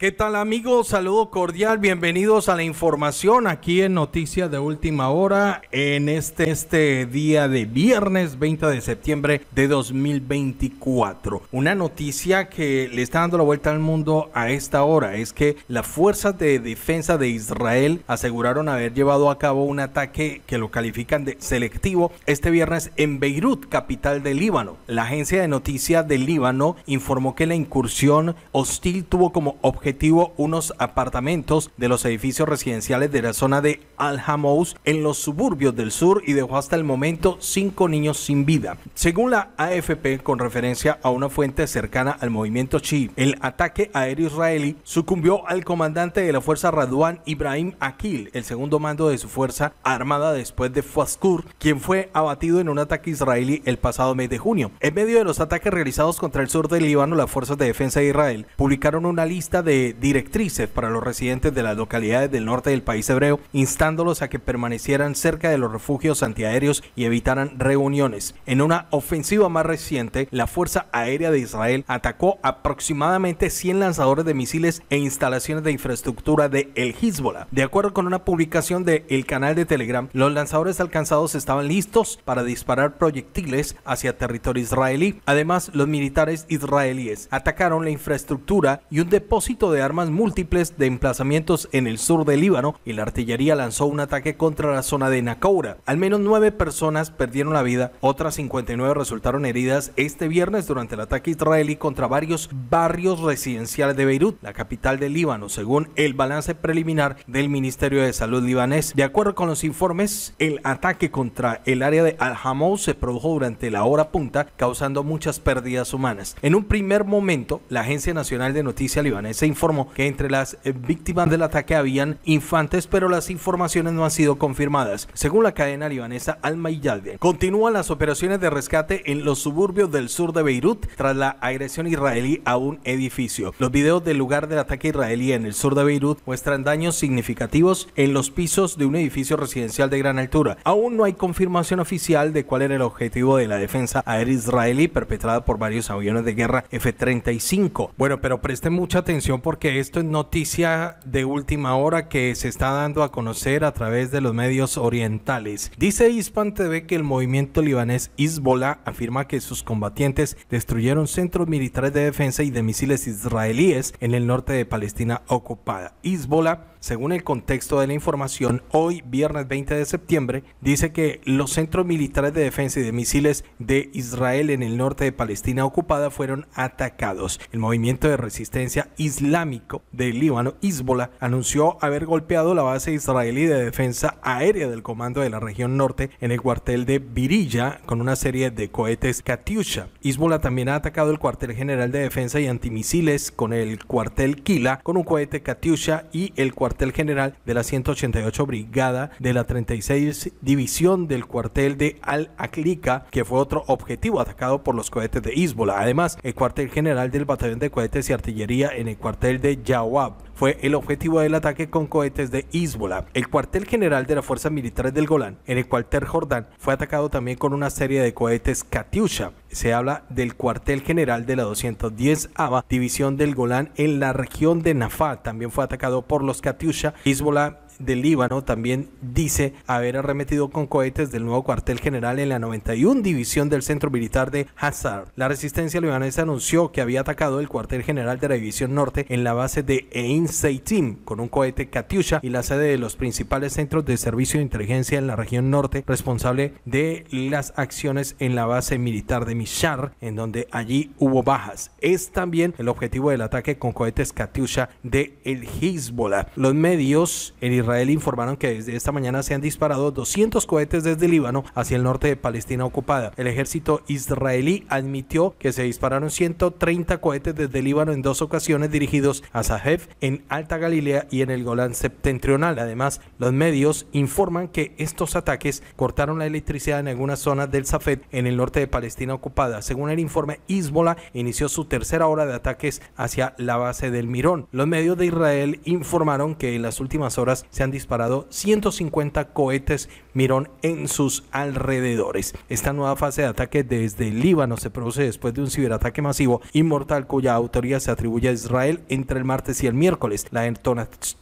¿Qué tal amigos? Saludo cordial, bienvenidos a la información aquí en Noticias de Última Hora en este, este día de viernes 20 de septiembre de 2024. Una noticia que le está dando la vuelta al mundo a esta hora es que las fuerzas de defensa de Israel aseguraron haber llevado a cabo un ataque que lo califican de selectivo este viernes en Beirut, capital del Líbano. La agencia de noticias del Líbano informó que la incursión hostil tuvo como objetivo unos apartamentos de los edificios residenciales de la zona de al Hamous en los suburbios del sur y dejó hasta el momento cinco niños sin vida. Según la AFP, con referencia a una fuente cercana al movimiento Chi, el ataque aéreo israelí sucumbió al comandante de la fuerza Raduan Ibrahim Akil, el segundo mando de su fuerza armada después de Fuaskur, quien fue abatido en un ataque israelí el pasado mes de junio. En medio de los ataques realizados contra el sur del Líbano, las fuerzas de defensa de Israel publicaron una lista de directrices para los residentes de las localidades del norte del país hebreo, instándolos a que permanecieran cerca de los refugios antiaéreos y evitaran reuniones. En una ofensiva más reciente, la Fuerza Aérea de Israel atacó aproximadamente 100 lanzadores de misiles e instalaciones de infraestructura de El Hezbollah. De acuerdo con una publicación del el canal de Telegram, los lanzadores alcanzados estaban listos para disparar proyectiles hacia territorio israelí. Además, los militares israelíes atacaron la infraestructura y un depósito de armas múltiples de emplazamientos en el sur del Líbano y la artillería lanzó un ataque contra la zona de Nakoura. Al menos nueve personas perdieron la vida, otras 59 resultaron heridas este viernes durante el ataque israelí contra varios barrios residenciales de Beirut, la capital del Líbano, según el balance preliminar del Ministerio de Salud libanés. De acuerdo con los informes, el ataque contra el área de al hamou se produjo durante la hora punta, causando muchas pérdidas humanas. En un primer momento, la Agencia Nacional de Noticias Libanesa informó informó que entre las eh, víctimas del ataque habían infantes, pero las informaciones no han sido confirmadas. Según la cadena libanesa Al Yalde continúan las operaciones de rescate en los suburbios del sur de Beirut tras la agresión israelí a un edificio. Los videos del lugar del ataque israelí en el sur de Beirut muestran daños significativos en los pisos de un edificio residencial de gran altura. Aún no hay confirmación oficial de cuál era el objetivo de la defensa aérea israelí perpetrada por varios aviones de guerra F-35. Bueno, pero presten mucha atención porque esto es noticia de última hora que se está dando a conocer a través de los medios orientales. Dice Hispan TV que el movimiento libanés Hezbollah afirma que sus combatientes destruyeron centros militares de defensa y de misiles israelíes en el norte de Palestina ocupada. Hezbollah según el contexto de la información, hoy, viernes 20 de septiembre, dice que los centros militares de defensa y de misiles de Israel en el norte de Palestina ocupada fueron atacados. El movimiento de resistencia Islam Islámico del Líbano, Isbola anunció haber golpeado la base israelí de defensa aérea del comando de la región norte en el cuartel de Birilla con una serie de cohetes Katyusha. Hezbollah también ha atacado el cuartel general de defensa y antimisiles con el cuartel Kila con un cohete Katyusha y el cuartel general de la 188 Brigada de la 36 División del cuartel de Al-Aklika, que fue otro objetivo atacado por los cohetes de Isbola. Además, el cuartel general del batallón de cohetes y artillería en el cuartel cuartel de Jawab fue el objetivo del ataque con cohetes de Hezbollah. El cuartel general de las fuerzas militares del Golán, en el cuartel Jordán, fue atacado también con una serie de cohetes Katyusha. Se habla del cuartel general de la 210 ABA, división del Golán en la región de Nafal. También fue atacado por los Katyusha. Hezbollah del Líbano también dice haber arremetido con cohetes del nuevo cuartel general en la 91 División del Centro Militar de Hazar. La resistencia libanesa anunció que había atacado el cuartel general de la División Norte en la base de Ein Seitim con un cohete Katyusha y la sede de los principales centros de servicio de inteligencia en la región norte, responsable de las acciones en la base militar de Mishar, en donde allí hubo bajas. Es también el objetivo del ataque con cohetes Katyusha de el Hezbollah. Los medios, en Israel Israel informaron que desde esta mañana se han disparado 200 cohetes desde Líbano hacia el norte de Palestina ocupada. El ejército israelí admitió que se dispararon 130 cohetes desde Líbano en dos ocasiones dirigidos a Sahef en Alta Galilea y en el Golán septentrional. Además, los medios informan que estos ataques cortaron la electricidad en algunas zonas del Safed en el norte de Palestina ocupada. Según el informe, Hezbollah inició su tercera hora de ataques hacia la base del Mirón. Los medios de Israel informaron que en las últimas horas se han disparado 150 cohetes Mirón en sus alrededores. Esta nueva fase de ataque desde el Líbano se produce después de un ciberataque masivo inmortal cuya autoría se atribuye a Israel entre el martes y el miércoles. La,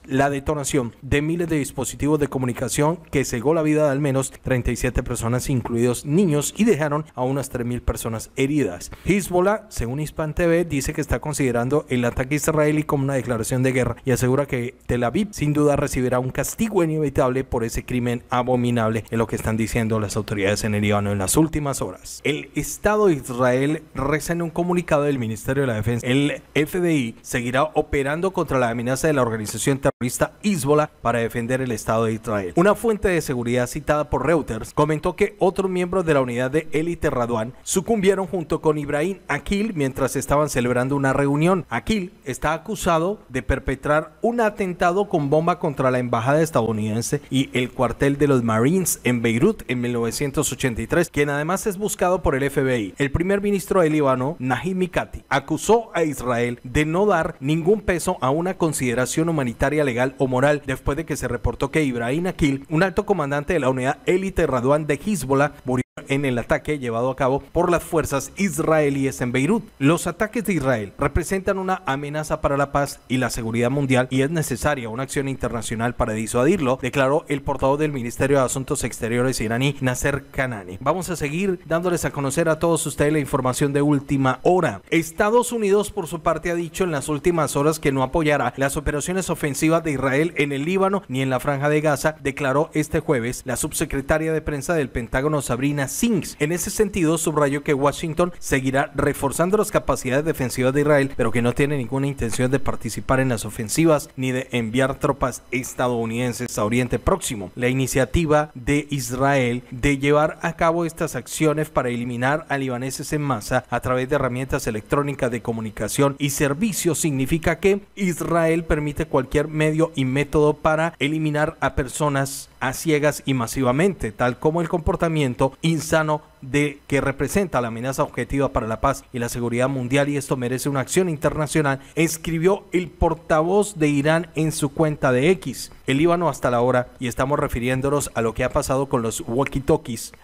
la detonación de miles de dispositivos de comunicación que cegó la vida de al menos 37 personas, incluidos niños, y dejaron a unas 3.000 personas heridas. Hezbollah, según Hispan TV, dice que está considerando el ataque israelí como una declaración de guerra y asegura que Tel Aviv sin duda recibirá un castigo inevitable por ese crimen abominable, en lo que están diciendo las autoridades en el Líbano en las últimas horas. El Estado de Israel reza en un comunicado del Ministerio de la Defensa. El FDI seguirá operando contra la amenaza de la organización terrorista Hezbollah para defender el Estado de Israel. Una fuente de seguridad citada por Reuters comentó que otros miembros de la unidad de élite raduan sucumbieron junto con Ibrahim Akil mientras estaban celebrando una reunión. Akil está acusado de perpetrar un atentado con bomba contra la embajada estadounidense y el cuartel de los Marines en Beirut en 1983, quien además es buscado por el FBI. El primer ministro del Líbano, Najib Mikati, acusó a Israel de no dar ningún peso a una consideración humanitaria legal o moral después de que se reportó que Ibrahim Akil, un alto comandante de la unidad élite Raduan de Hezbollah, murió en el ataque llevado a cabo por las fuerzas israelíes en Beirut. Los ataques de Israel representan una amenaza para la paz y la seguridad mundial y es necesaria una acción internacional para disuadirlo, declaró el portavoz del Ministerio de Asuntos Exteriores iraní, Nasser Kanani. Vamos a seguir dándoles a conocer a todos ustedes la información de última hora. Estados Unidos, por su parte, ha dicho en las últimas horas que no apoyará las operaciones ofensivas de Israel en el Líbano ni en la Franja de Gaza, declaró este jueves la subsecretaria de prensa del Pentágono, Sabrina en ese sentido, subrayó que Washington seguirá reforzando las capacidades defensivas de Israel, pero que no tiene ninguna intención de participar en las ofensivas ni de enviar tropas estadounidenses a Oriente Próximo. La iniciativa de Israel de llevar a cabo estas acciones para eliminar a libaneses en masa a través de herramientas electrónicas de comunicación y servicios significa que Israel permite cualquier medio y método para eliminar a personas a ciegas y masivamente, tal como el comportamiento insano de que representa la amenaza objetiva para la paz y la seguridad mundial y esto merece una acción internacional, escribió el portavoz de Irán en su cuenta de X. El Líbano hasta la hora, y estamos refiriéndonos a lo que ha pasado con los walkie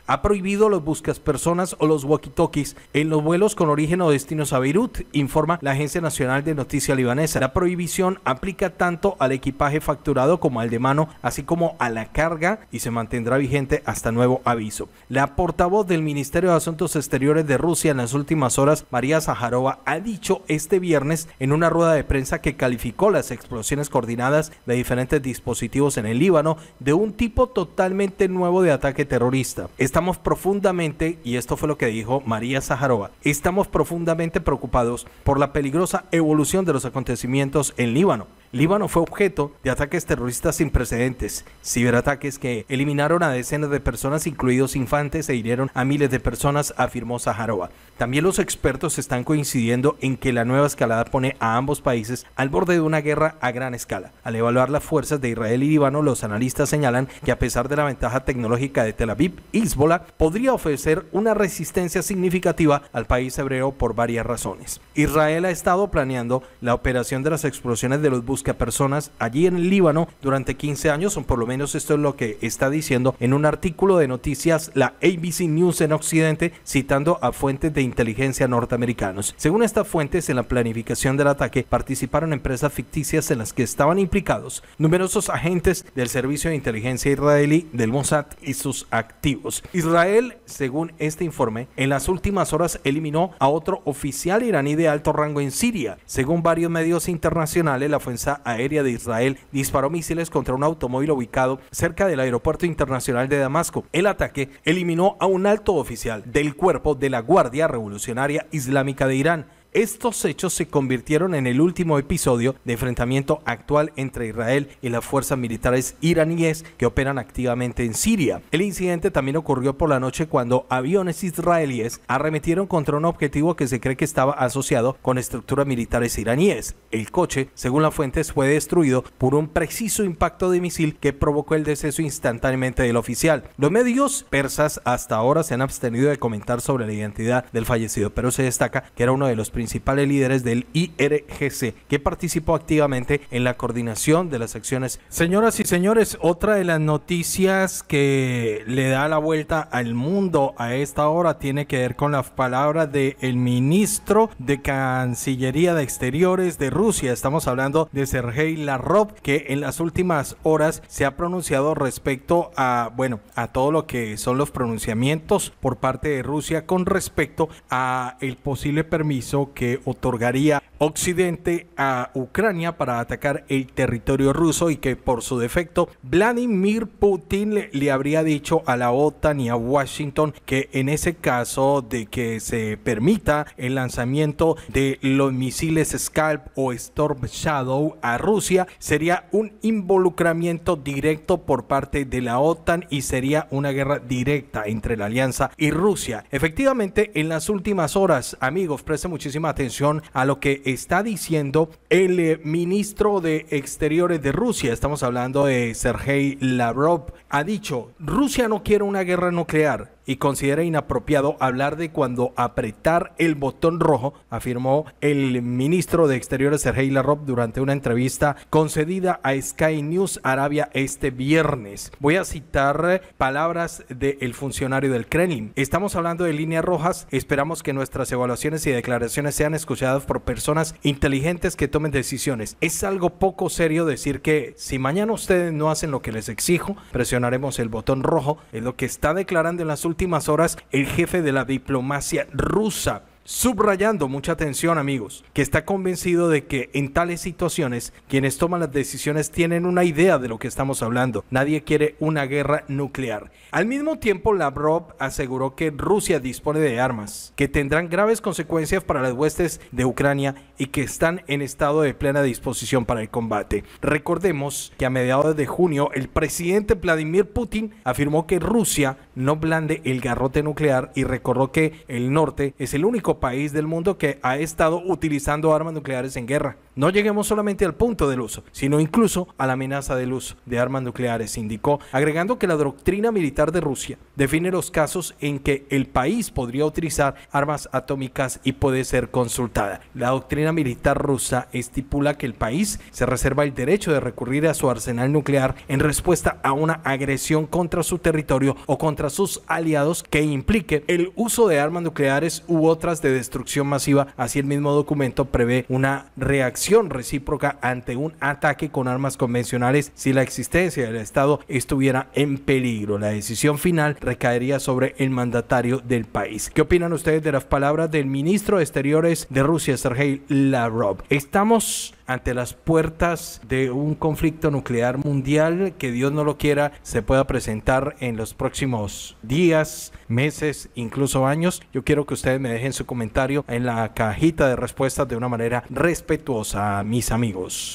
ha prohibido los buscas personas o los walkie en los vuelos con origen o destinos a Beirut, informa la Agencia Nacional de noticias Libanesa. La prohibición aplica tanto al equipaje facturado como al de mano, así como a la carga y se mantendrá vigente hasta nuevo aviso. La portavoz del Ministerio de Asuntos Exteriores de Rusia en las últimas horas, María Zaharova, ha dicho este viernes en una rueda de prensa que calificó las explosiones coordinadas de diferentes dispositivos en el Líbano de un tipo totalmente nuevo de ataque terrorista. Estamos profundamente, y esto fue lo que dijo María Zaharova, estamos profundamente preocupados por la peligrosa evolución de los acontecimientos en Líbano. Líbano fue objeto de ataques terroristas sin precedentes, ciberataques que eliminaron a decenas de personas, incluidos infantes, e hirieron a miles de personas, afirmó Saharova. También los expertos están coincidiendo en que la nueva escalada pone a ambos países al borde de una guerra a gran escala. Al evaluar las fuerzas de Israel y Líbano, los analistas señalan que a pesar de la ventaja tecnológica de Tel Aviv, Hezbollah podría ofrecer una resistencia significativa al país hebreo por varias razones. Israel ha estado planeando la operación de las explosiones de los a personas allí en el Líbano durante 15 años, o por lo menos esto es lo que está diciendo en un artículo de noticias la ABC News en Occidente, citando a fuentes de inteligencia norteamericanos. Según estas fuentes, en la planificación del ataque participaron empresas ficticias en las que estaban implicados numerosos agentes del servicio de inteligencia israelí del Mossad y sus activos. Israel, según este informe, en las últimas horas eliminó a otro oficial iraní de alto rango en Siria. Según varios medios internacionales, la Aérea de Israel disparó misiles contra un automóvil ubicado cerca del Aeropuerto Internacional de Damasco. El ataque eliminó a un alto oficial del cuerpo de la Guardia Revolucionaria Islámica de Irán. Estos hechos se convirtieron en el último episodio de enfrentamiento actual entre Israel y las fuerzas militares iraníes que operan activamente en Siria. El incidente también ocurrió por la noche cuando aviones israelíes arremetieron contra un objetivo que se cree que estaba asociado con estructuras militares iraníes. El coche, según las fuentes, fue destruido por un preciso impacto de misil que provocó el deceso instantáneamente del oficial. Los medios persas hasta ahora se han abstenido de comentar sobre la identidad del fallecido, pero se destaca que era uno de los principales líderes del IRGC, que participó activamente en la coordinación de las acciones. Señoras y señores, otra de las noticias que le da la vuelta al mundo a esta hora tiene que ver con las palabras del ministro de Cancillería de Exteriores de Rusia. Estamos hablando de Sergei Lavrov, que en las últimas horas se ha pronunciado respecto a, bueno, a todo lo que son los pronunciamientos por parte de Rusia con respecto a el posible permiso que otorgaría Occidente a Ucrania para atacar el territorio ruso y que por su defecto Vladimir Putin le, habría dicho a la OTAN y a Washington que en ese caso de que se permita el lanzamiento de los misiles Scalp o Storm Shadow a Rusia sería un involucramiento directo por parte de la OTAN y sería una guerra directa entre la alianza y Rusia. Efectivamente, en las últimas horas, amigos, preste muchísimo atención a lo que está diciendo el eh, ministro de Exteriores de Rusia, estamos hablando de Sergei Lavrov, ha dicho, Rusia no quiere una guerra nuclear, y considera inapropiado hablar de cuando apretar el botón rojo, afirmó el ministro de Exteriores Sergei Lavrov durante una entrevista concedida a Sky News Arabia este viernes. Voy a citar palabras del funcionario del Kremlin. Estamos hablando de líneas rojas, esperamos que nuestras evaluaciones y declaraciones sean escuchadas por personas inteligentes que tomen decisiones. Es algo poco serio decir que si mañana ustedes no hacen lo que les exijo, presionaremos el botón rojo, es lo que está declarando el las últimas horas el jefe de la diplomacia rusa subrayando mucha atención amigos, que está convencido de que en tales situaciones quienes toman las decisiones tienen una idea de lo que estamos hablando. Nadie quiere una guerra nuclear. Al mismo tiempo, Lavrov aseguró que Rusia dispone de armas que tendrán graves consecuencias para las huestes de Ucrania y que están en estado de plena disposición para el combate. Recordemos que a mediados de junio el presidente Vladimir Putin afirmó que Rusia no blande el garrote nuclear y recordó que el norte es el único país del mundo que ha estado utilizando armas nucleares en guerra. No lleguemos solamente al punto del uso, sino incluso a la amenaza del uso de armas nucleares, indicó, agregando que la doctrina militar de Rusia define los casos en que el país podría utilizar armas atómicas y puede ser consultada. La doctrina militar rusa estipula que el país se reserva el derecho de recurrir a su arsenal nuclear en respuesta a una agresión contra su territorio o contra sus aliados que impliquen el uso de armas nucleares u otras de destrucción masiva. Así el mismo documento prevé una reacción recíproca ante un ataque con armas convencionales si la existencia del Estado estuviera en peligro. La decisión final recaería sobre el mandatario del país. ¿Qué opinan ustedes de las palabras del ministro de Exteriores de Rusia, Sergei Lavrov? Estamos ante las puertas de un conflicto nuclear mundial que Dios no lo quiera se pueda presentar en los próximos días, meses, incluso años. Yo quiero que ustedes me dejen su comentario en la cajita de respuestas de una manera respetuosa, mis amigos.